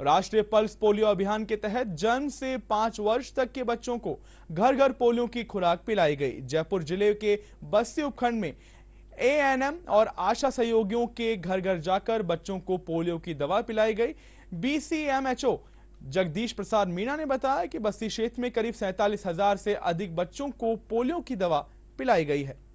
राष्ट्रीय pulse polio अभियान के तहत जन्म से पांच वर्ष तक के बच्चों को घर घर पोलियो की खुराक पिलाई गई जयपुर जिले के बस्ती उपखंड में एएनएम और आशा सहयोगियों के घर घर जाकर बच्चों को पोलियो की दवा पिलाई गई बीसीएमएचओ जगदीश प्रसाद मीणा ने बताया कि बस्ती क्षेत्र में करीब सैंतालीस हजार से अधिक बच्चों को पोलियो की दवा पिलाई गई है